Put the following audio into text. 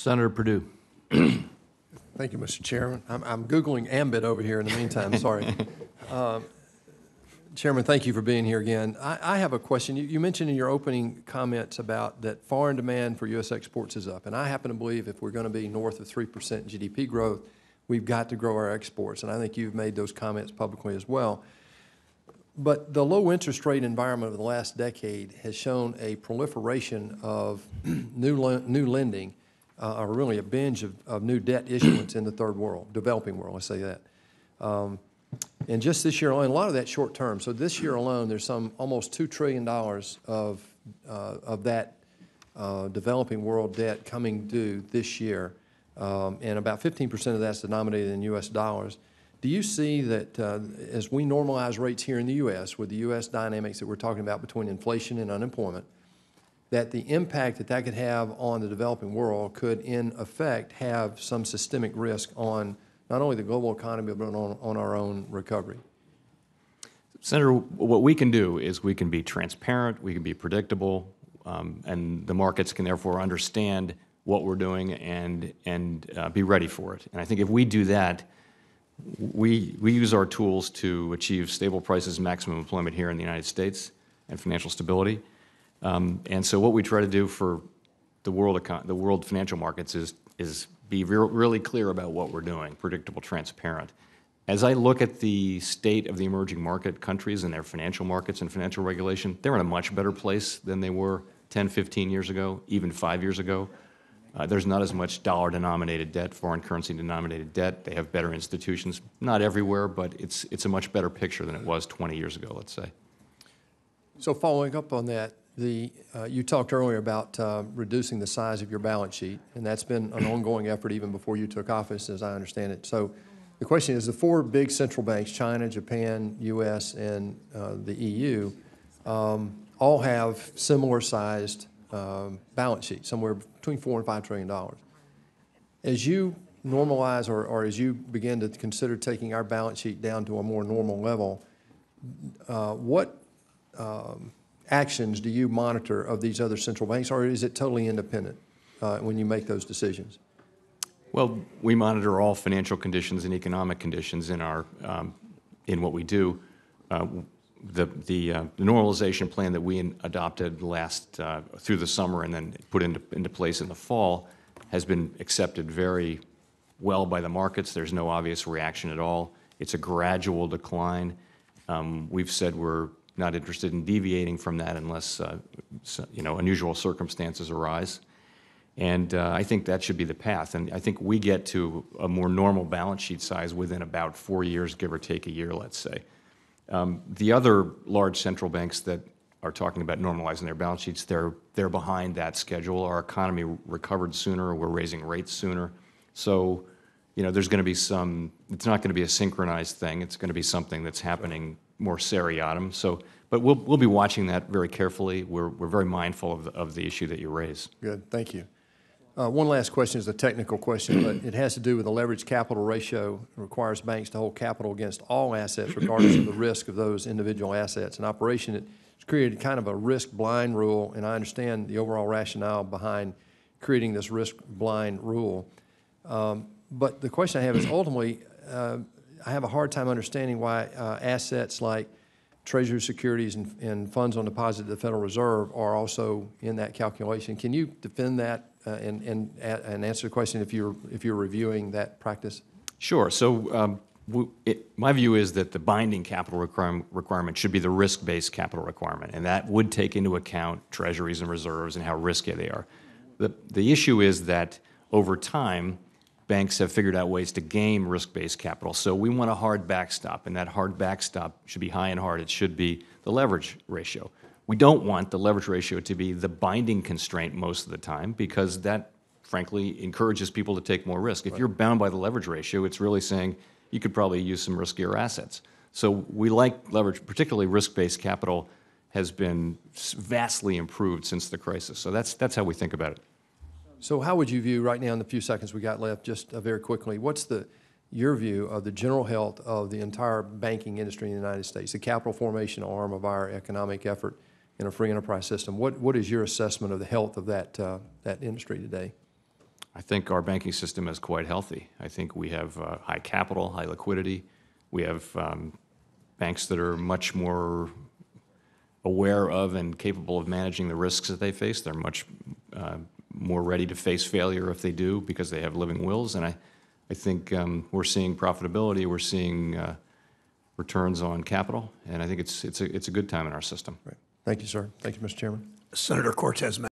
Senator Purdue. Thank you, Mr. Chairman. I'm, I'm, Googling Ambit over here in the meantime, sorry. Uh, Chairman, thank you for being here again. I, I have a question. You, you, mentioned in your opening comments about that foreign demand for U.S. exports is up, and I happen to believe if we're going to be north of 3% GDP growth, we've got to grow our exports, and I think you've made those comments publicly as well. But the low interest rate environment of the last decade has shown a proliferation of new, new lending uh, or really a binge of, of new debt issuance in the third world, developing world, I say that. Um, and just this year alone, a lot of that short term. So this year alone, there's some almost $2 trillion of, uh, of that uh, developing world debt coming due this year. Um, and about 15% of that's denominated in US dollars. Do you see that uh, as we normalize rates here in the US with the US dynamics that we're talking about between inflation and unemployment, that the impact that that could have on the developing world could, in effect, have some systemic risk on not only the global economy, but on, on our own recovery. Senator, what we can do is we can be transparent, we can be predictable, um, and the markets can therefore understand what we're doing and and uh, be ready for it. And I think if we do that, we we use our tools to achieve stable prices, maximum employment here in the United States, and financial stability. Um, and so what we try to do for the world, econ- the world financial markets is, is be re- really clear about what we're doing, predictable, transparent. As I look at the state of the emerging market countries and their financial markets and financial regulation, they're in a much better place than they were 10, 15 years ago, even five years ago. Uh, there's not as much dollar denominated debt, foreign currency denominated debt. They have better institutions, not everywhere, but it's, it's a much better picture than it was 20 years ago, let's say. So, following up on that, the, uh, you talked earlier about uh, reducing the size of your balance sheet, and that's been an ongoing effort even before you took office, as I understand it. So the question is the four big central banks, China, Japan, US, and uh, the EU, um, all have similar sized um, balance sheets, somewhere between four and five trillion dollars. As you normalize or, or, as you begin to consider taking our balance sheet down to a more normal level, uh, what um, actions do you monitor of these other central banks, or is it totally independent uh, when you make those decisions? Well, we monitor all financial conditions and economic conditions in our um, in what we do. Uh, the the, uh, the, normalization plan that we adopted last uh, through the summer and then put into into place in the fall has been accepted very well by the markets. There's no obvious reaction at all. It's a gradual decline. Um, we've said we're not interested in deviating from that unless uh, you know unusual circumstances arise. And uh, I think that should be the path. And I think we get to a more normal balance sheet size within about four years, give or take a year, let's say. Um, the other large central banks that are talking about normalizing their balance sheets, they're, they're behind that schedule. Our economy recovered sooner, we're raising rates sooner. So, you know, there's going to be some, it's not going to be a synchronized thing, it's going to be something that's happening more seriatim. So, but we'll, we'll be watching that very carefully. We're, we're very mindful of the, of the issue that you raise. Good, thank you. Uh, one last question is a technical question, but it has to do with the leverage capital ratio. It requires banks to hold capital against all assets, regardless of the risk of those individual assets. In operation, it's created kind of a risk blind rule, and I understand the overall rationale behind creating this risk blind rule. Um, but the question I have is ultimately, uh, I have a hard time understanding why uh, assets like Treasury securities and, and, funds on deposit at the Federal Reserve are also in that calculation. Can you defend that uh, and, and, uh, and answer the question if you're, if you're reviewing that practice? Sure. So um, we, it, my view is that the binding capital requirement, requirement should be the risk-based capital requirement, and that would take into account treasuries and reserves and how risky they are. The, the issue is that over time, banks have figured out ways to game risk based capital. So we want a hard backstop, and that hard backstop should be high and hard. It should be the leverage ratio. We don't want the leverage ratio to be the binding constraint most of the time because that, frankly, encourages people to take more risk. If right. you're bound by the leverage ratio, it's really saying you could probably use some riskier assets. So we like leverage, particularly risk based capital has been vastly improved since the crisis. So that's, that's how we think about it. So how would you view right now in the few seconds we got left, just uh, very quickly, what's the your view of the general health of the entire banking industry in the United States, the capital formation arm of our economic effort in a free enterprise system? What what is your assessment of the health of that uh, that industry today? I think our banking system is quite healthy. I think we have uh, high capital, high liquidity. We have um, banks that are much more aware of and capable of managing the risks that they face. They're much uh, more ready to face failure if they do because they have living wills. And I, I think um, we're seeing profitability, we're seeing uh, returns on capital, and I think it's, it's, a, it's a good time in our system. Right. Thank you, sir. Thank you, Mr. Chairman. Senator Cortez.